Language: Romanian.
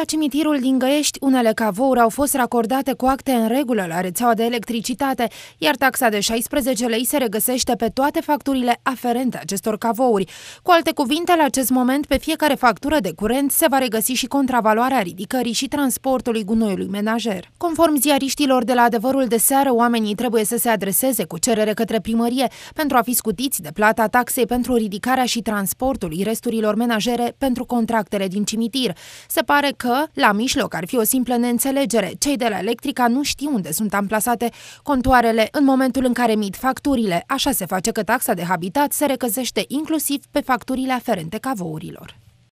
La cimitirul din Găiești, unele cavouri au fost racordate cu acte în regulă la rețeaua de electricitate, iar taxa de 16 lei se regăsește pe toate facturile aferente acestor cavouri. Cu alte cuvinte, la acest moment, pe fiecare factură de curent se va regăsi și contravaloarea ridicării și transportului gunoiului menajer. Conform ziariștilor de la adevărul de seară, oamenii trebuie să se adreseze cu cerere către primărie pentru a fi scutiți de plata taxei pentru ridicarea și transportul resturilor menajere pentru contractele din cimitir. Se pare că că la mijloc ar fi o simplă neînțelegere. Cei de la Electrica nu știu unde sunt amplasate contoarele în momentul în care emit facturile. Așa se face că taxa de habitat se recăzește inclusiv pe facturile aferente cavourilor.